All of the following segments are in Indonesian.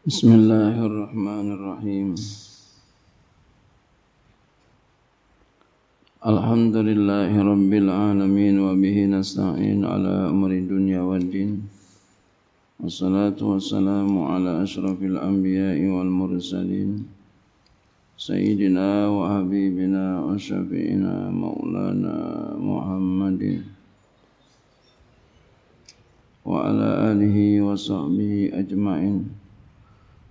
بسم الله الرحمن الرحيم الحمد لله رب العالمين وبه نستعين على أمر الدنيا والدين والصلاة والسلام على أشرف الأنبياء والمرسلين سيدنا وحبيبنا وشفينا مولانا محمد وعلى آله وصحبه أجمعين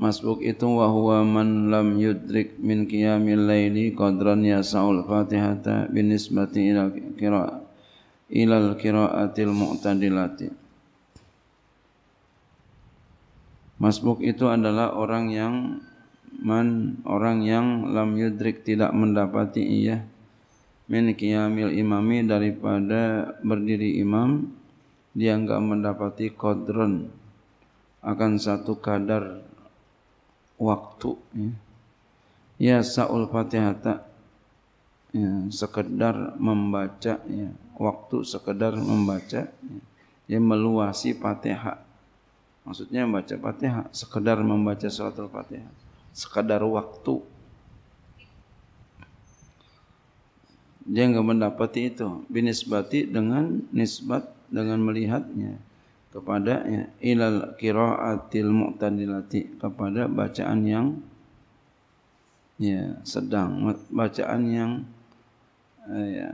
Masbuk itu wa huwa man lam yudrik min qiyamil laili qadran Saul Fatihata binisbati ila qira'ah ilal qiraatil mu'tadilati. Masbuk itu adalah orang yang man orang yang lam yudrik tidak mendapati iya min qiyamil imami daripada berdiri imam dia enggak mendapati kodron akan satu kadar waktu ya. Ya Saul Fatihata ya, sekedar membaca ya. waktu sekedar membaca ya. ya meluasi Fatihah maksudnya membaca Fatihah sekedar membaca suratul Fatihah sekedar waktu dia nggak mendapati itu binisbati dengan nisbat dengan melihatnya kepadanya ilal qiraatil mu'tadilati kepada bacaan yang ya sedang bacaan yang eh, ya,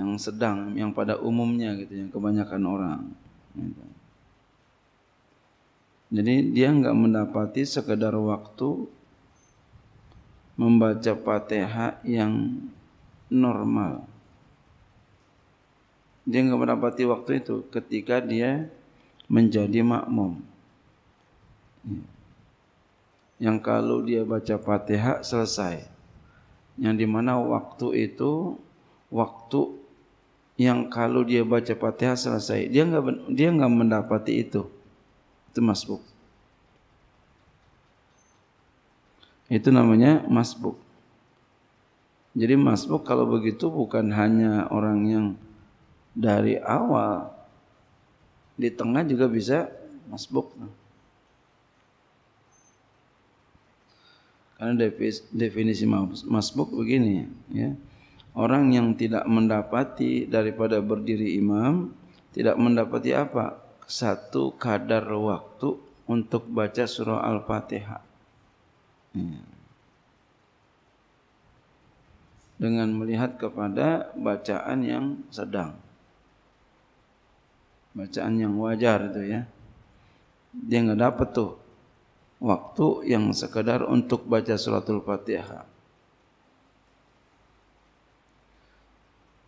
yang sedang yang pada umumnya gitu yang kebanyakan orang gitu. jadi dia nggak mendapati sekedar waktu membaca fatihah yang normal dia nggak mendapati waktu itu ketika dia menjadi makmum. Ya. Yang kalau dia baca Fatihah selesai. Yang dimana waktu itu waktu yang kalau dia baca Fatihah selesai, dia nggak dia nggak mendapati itu. Itu masbuk. Itu namanya masbuk. Jadi masbuk kalau begitu bukan hanya orang yang dari awal di tengah juga bisa masbuk karena definisi masbuk begini ya orang yang tidak mendapati daripada berdiri imam tidak mendapati apa satu kadar waktu untuk baca surah al-fatihah hmm. dengan melihat kepada bacaan yang sedang bacaan yang wajar itu ya dia nggak dapat tuh waktu yang sekedar untuk baca suratul fatihah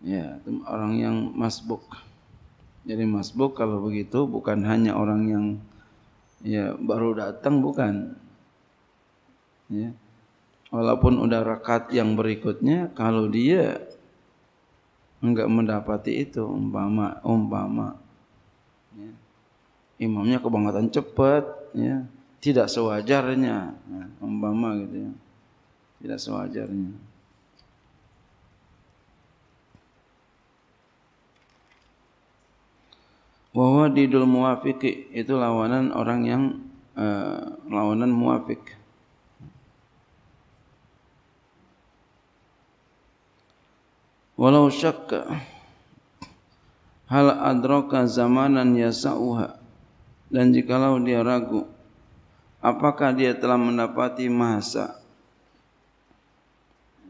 ya itu orang yang masbuk jadi masbuk kalau begitu bukan hanya orang yang ya baru datang bukan ya walaupun udah rakaat yang berikutnya kalau dia enggak mendapati itu umpama umpama ya. imamnya kebangetan cepat ya tidak sewajarnya ya, umpama gitu ya tidak sewajarnya di didul muafik itu lawanan orang yang uh, lawanan muafik. Walau syakka hal adroka zamanan yasauha dan jikalau dia ragu apakah dia telah mendapati masa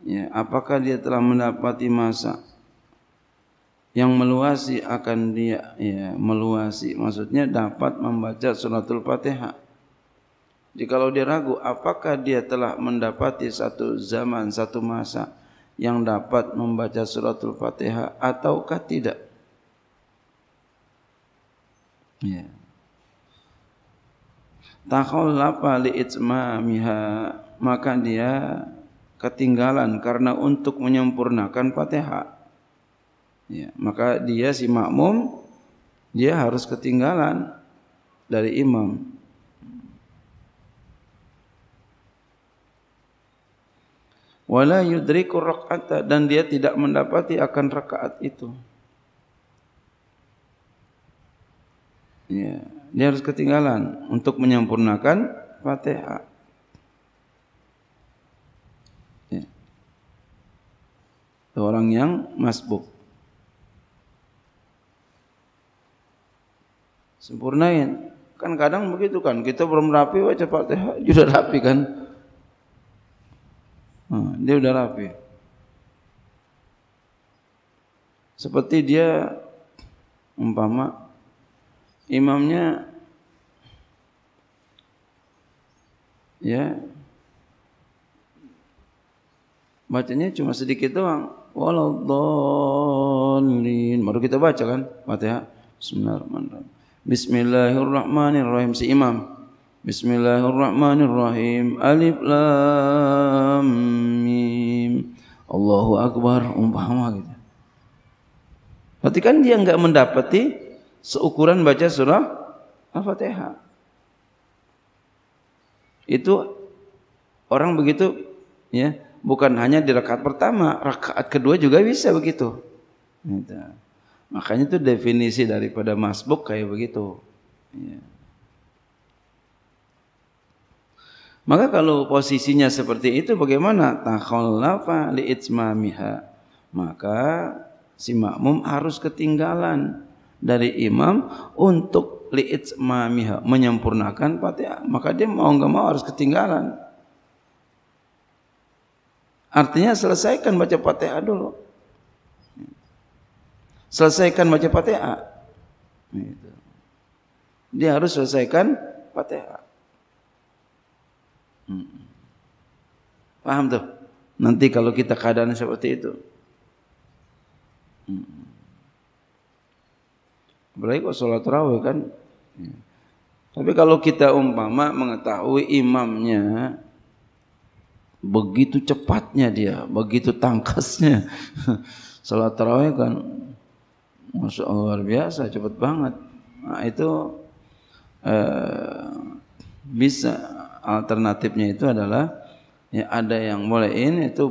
ya apakah dia telah mendapati masa yang meluasi akan dia ya meluasi maksudnya dapat membaca suratul fatihah Jika jikalau dia ragu apakah dia telah mendapati satu zaman satu masa yang dapat membaca suratul fatihah ataukah tidak Ya. Takhallafa li miha maka dia ketinggalan karena untuk menyempurnakan Fatihah. Ya, maka dia si makmum dia harus ketinggalan dari imam. Wala yudriku rakaat dan dia tidak mendapati akan rakaat itu. Ya, dia harus ketinggalan untuk menyempurnakan Fatihah. Ya. Orang yang masbuk. Sempurnain. Kan kadang begitu kan, kita belum rapi baca Fatihah, sudah rapi kan? Nah, dia sudah rapi. Seperti dia umpama imamnya ya bacanya cuma sedikit doang walau dolin baru kita baca kan Fatihah Bismillahirrahmanirrahim Bismillahirrahmanirrahim si imam Bismillahirrahmanirrahim Alif Lam Mim Allahu Akbar umpama gitu Berarti kan dia enggak mendapati seukuran baca surah Al-Fatihah. Itu orang begitu ya, bukan hanya di rakaat pertama, rakaat kedua juga bisa begitu. Gitu. Makanya itu definisi daripada masbuk kayak begitu. Ya. Maka kalau posisinya seperti itu bagaimana? Takhallafa li'itmamiha. Maka si makmum harus ketinggalan dari imam untuk li'itmamiha menyempurnakan Fatihah maka dia mau nggak mau harus ketinggalan artinya selesaikan baca Fatihah dulu selesaikan baca Fatihah gitu. dia harus selesaikan Fatihah hmm. paham tuh nanti kalau kita keadaan seperti itu hmm. Berarti kok sholat raweh kan. Ya. Tapi kalau kita umpama mengetahui imamnya begitu cepatnya dia, begitu tangkasnya. sholat raweh kan Masya Allah, luar biasa, cepat banget. Nah, itu eh, bisa alternatifnya itu adalah ya ada yang ini itu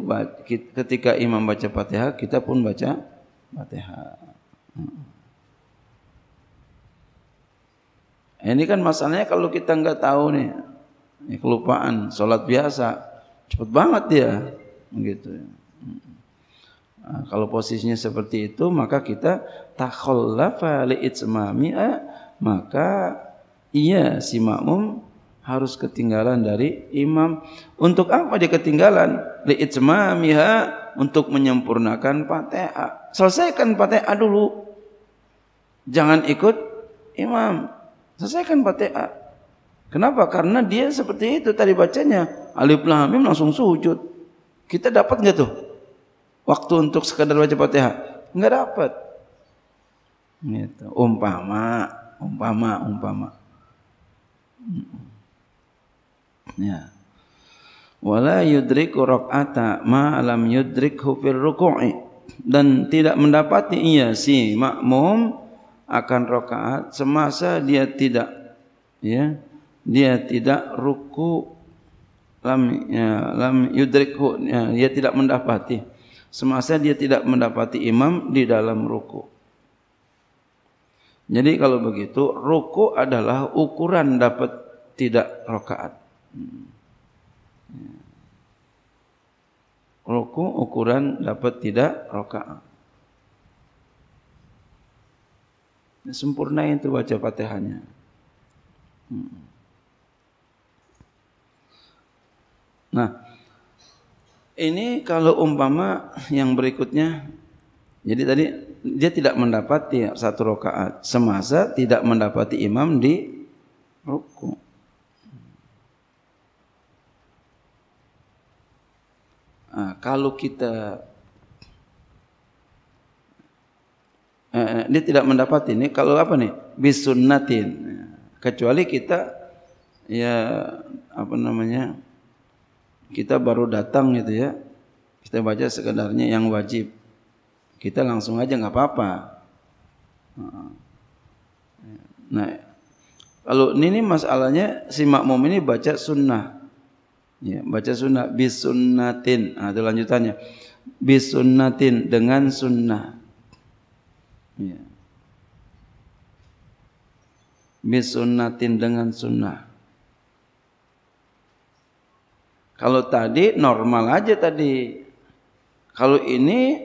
ketika imam baca Fatihah kita pun baca Fatihah. Hmm. Ini kan masalahnya kalau kita nggak tahu nih, ini kelupaan, sholat biasa, cepat banget dia, begitu. Nah, kalau posisinya seperti itu, maka kita takhallafa li'itsmami'a, maka iya si makmum harus ketinggalan dari imam. Untuk apa dia ketinggalan? Li'itsmamiha untuk menyempurnakan Fatihah. Selesaikan Fatihah dulu. Jangan ikut imam. Selesaikan Fatihah. Kenapa? Karena dia seperti itu tadi bacanya. Alif Lam Mim langsung sujud. Kita dapat nggak tuh? Waktu untuk sekadar baca Fatihah? Nggak dapat. Gitu. Umpama, umpama, umpama. Hmm. Ya. Wala yudriku rak'ata ma lam yudrik fil ruku'i dan tidak mendapati ia si makmum akan rokaat semasa dia tidak ya dia tidak ruku lam ya, lam yudrikhu ya, dia tidak mendapati semasa dia tidak mendapati imam di dalam ruku jadi kalau begitu ruku adalah ukuran dapat tidak rokaat hmm. ya. ruku ukuran dapat tidak rokaat sempurna itu baca fatihahnya. Hmm. Nah, ini kalau umpama yang berikutnya, jadi tadi dia tidak mendapati satu rakaat semasa tidak mendapati imam di ruku. Nah, kalau kita Ini eh, dia tidak mendapat ini kalau apa nih bisunnatin kecuali kita ya apa namanya kita baru datang gitu ya kita baca sekedarnya yang wajib kita langsung aja nggak apa-apa eh, nah kalau ini masalahnya si makmum ini baca sunnah ya baca sunnah bisunnatin nah, itu lanjutannya bisunnatin dengan sunnah Ya. dengan sunnah. Kalau tadi normal aja tadi. Kalau ini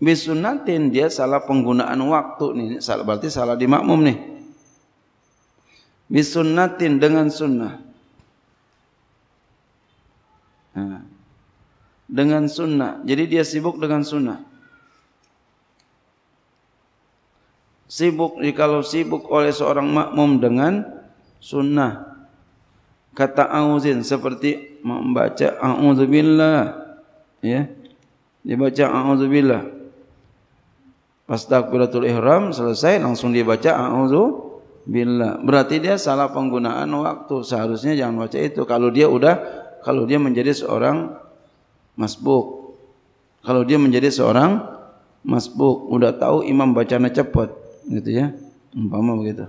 misunatin dia salah penggunaan waktu nih, salah berarti salah di makmum nih. Bisunatin dengan sunnah. Nah. dengan sunnah. Jadi dia sibuk dengan sunnah. sibuk eh, kalau sibuk oleh seorang makmum dengan sunnah kata auzin seperti membaca auzubillah ya dibaca auzubillah pas takbiratul ihram selesai langsung dibaca auzu billah berarti dia salah penggunaan waktu seharusnya jangan baca itu kalau dia udah kalau dia menjadi seorang masbuk kalau dia menjadi seorang masbuk udah tahu imam bacanya cepat gitu ya umpama begitu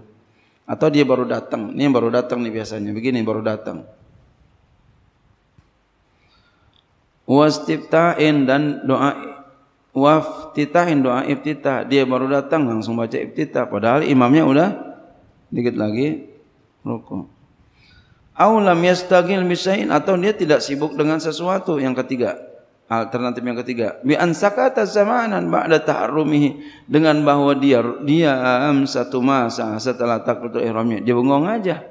atau dia baru datang ini yang baru datang nih biasanya begini baru datang wastiftain dan doa waftitahin doa iftitah dia baru datang langsung baca iftitah padahal imamnya udah dikit lagi rukuk au lam yastagil misa'in atau dia tidak sibuk dengan sesuatu yang ketiga alternatif ha, yang ketiga bi ansakata zamanan ba'da tahrumihi dengan bahwa dia diam um, satu masa setelah takbiratul ihramnya dia bengong aja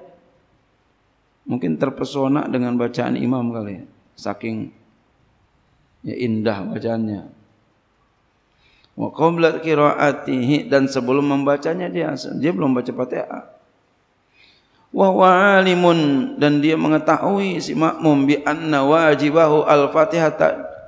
mungkin terpesona dengan bacaan imam kali ya. saking ya indah bacaannya wa qabla qira'atihi dan sebelum membacanya dia dia belum baca Fatihah wa walimun dan dia mengetahui si makmum bi anna wajibahu al-fatihah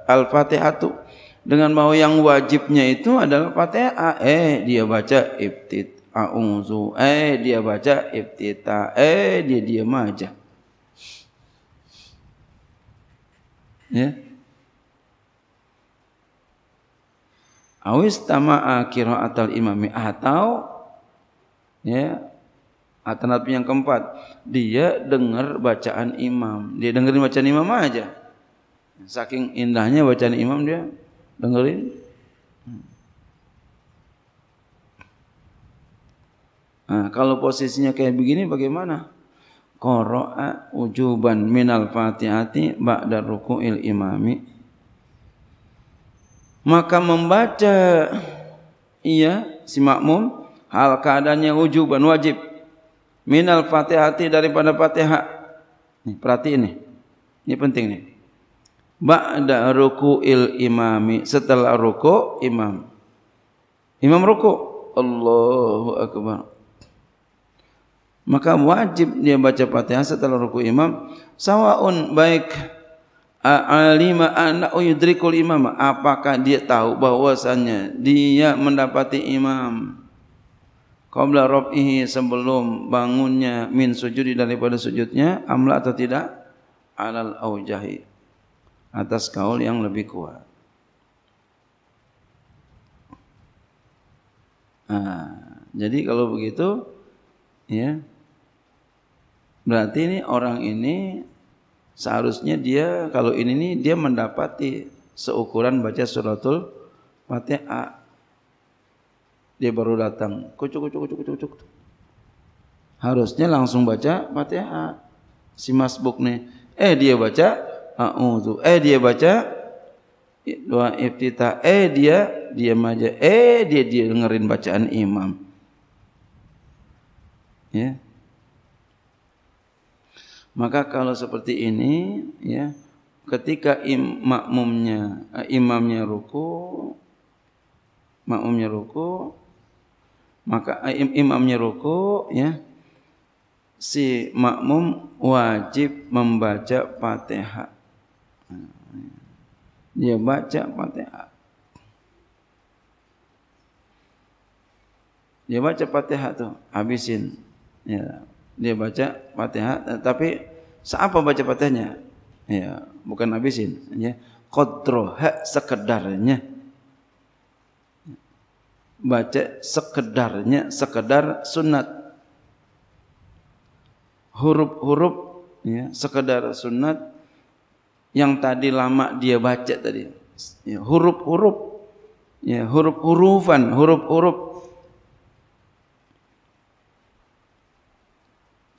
Al-Fatihatu dengan mau yang wajibnya itu adalah Fatihah. Eh dia baca ibtit a'uzu. Eh dia baca ibtita. Eh dia diam aja. Ya. Awis tama'a atau imami atau ya alternatif yang keempat dia dengar bacaan imam dia dengerin bacaan imam aja Saking indahnya bacaan imam dia dengerin. Nah, kalau posisinya kayak begini bagaimana? Qara'a ujuban minal Fatihati ba'da ruku'il imami. Maka membaca iya si makmum hal keadaannya ujuban wajib minal Fatihati daripada Fatihah. Nih, perhatiin nih. Ini penting nih. ba'da ruku'il imami setelah ruku imam imam ruku Allahu akbar maka wajib dia baca Fatihah setelah ruku imam sawaun baik alima anak yudrikul imam apakah dia tahu bahwasannya dia mendapati imam qabla robihi sebelum bangunnya min sujudi daripada sujudnya amla atau tidak alal aujahi atas kaul yang lebih kuat. Nah, jadi kalau begitu ya berarti ini orang ini seharusnya dia kalau ini nih dia mendapati seukuran baca suratul Fatihah. Dia baru datang, kucuk kucuk kucuk kucuk kucuk. Harusnya langsung baca Fatihah. Si masbuk nih, eh dia baca a'udzu. Eh dia baca doa iftitah. Eh dia dia aja. Eh dia dia dengerin bacaan imam. Ya. Maka kalau seperti ini ya, ketika im, makmumnya eh, imamnya ruku makmumnya ruku maka eh, im, imamnya ruku ya si makmum wajib membaca Fatihah Dia hmm. ya, baca Fatihah. Dia ya, baca Fatihah tu, habisin. Ya. Dia baca Fatihah eh, tapi siapa baca Fatihahnya? Ya, bukan habisin, ya. Qadro ha sekedarnya. Baca sekedarnya, sekedar sunat. Huruf-huruf ya, sekedar sunat yang tadi lama dia baca tadi. huruf-huruf. Ya, huruf-hurufan, ya, huruf-huruf.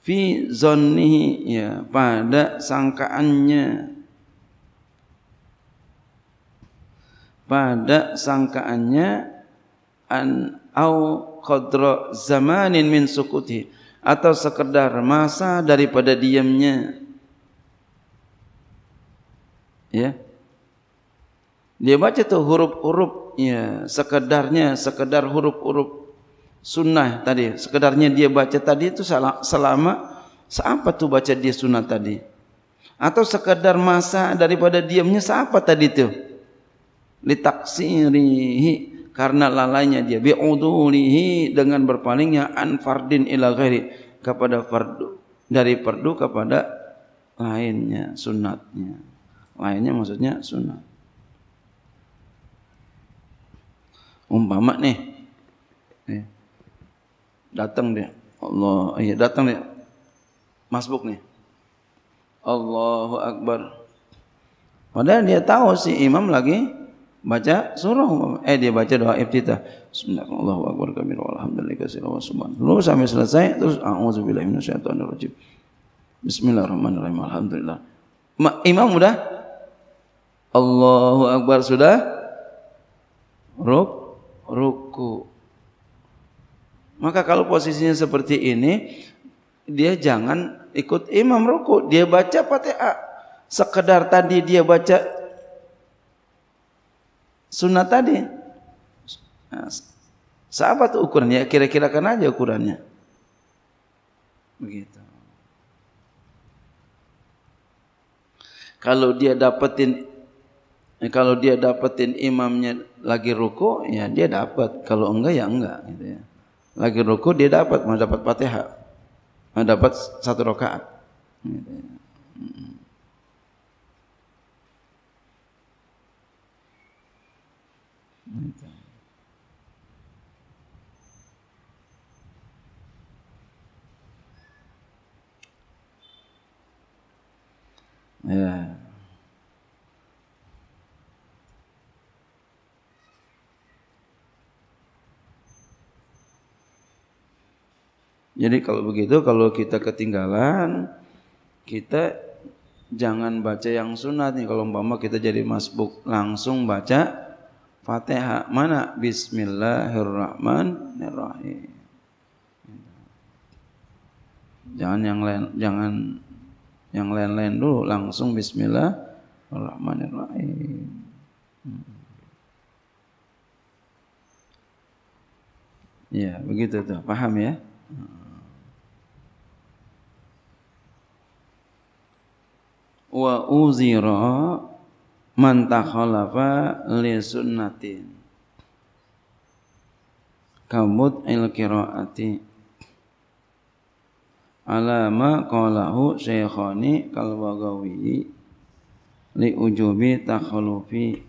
Fi zonnihi, ya, pada sangkaannya. Pada sangkaannya an au qadra zamanin min sukuti atau sekedar masa daripada diamnya Ya. Dia baca tu huruf-huruf ya, sekedarnya sekedar huruf-huruf sunnah tadi. Sekedarnya dia baca tadi itu selama seapa tu baca dia sunnah tadi? Atau sekedar masa daripada diamnya seapa tadi itu? Litaksirihi karena lalainya dia bi'udulihi dengan berpalingnya an fardin ila ghairi kepada fardu dari perdu kepada lainnya sunatnya. lainnya maksudnya sunnah umpama nih datang dia Allah iya datang dia masbuk nih Allahu Akbar padahal dia tahu si imam lagi baca surah eh dia baca doa iftitah bismillahirrahmanirrahim Allahu akbar kabir walhamdulillahi katsir subhanallah lalu sampai selesai terus a'udzubillahi minasyaitonir bismillahirrahmanirrahim alhamdulillah Ma, imam udah Allahu Akbar sudah ruk ruku. Maka kalau posisinya seperti ini, dia jangan ikut imam ruku. Dia baca Fatihah. Sekedar tadi dia baca sunat tadi. Nah, sahabat ukurannya? Kira-kira kan aja ukurannya. Begitu. Kalau dia dapetin Ya, kalau dia dapetin imamnya lagi ruko, ya dia dapat. Kalau enggak ya enggak. Gitu ya. Lagi ruko dia dapat, mau dapat fatihah, mau dapat satu rakaat. Gitu ya. Gitu. Ya. Yeah. Jadi kalau begitu kalau kita ketinggalan kita jangan baca yang sunat nih kalau umpama kita jadi masbuk langsung baca Fatihah mana Bismillahirrahmanirrahim. Jangan yang lain jangan yang lain-lain dulu langsung Bismillahirrahmanirrahim. Hmm. Ya, begitu tuh. Paham ya? Hmm. wa uzira man takhalafa li sunnatin kamut il qiraati alama qalahu syekhani kalwagawi li ujubi takhalufi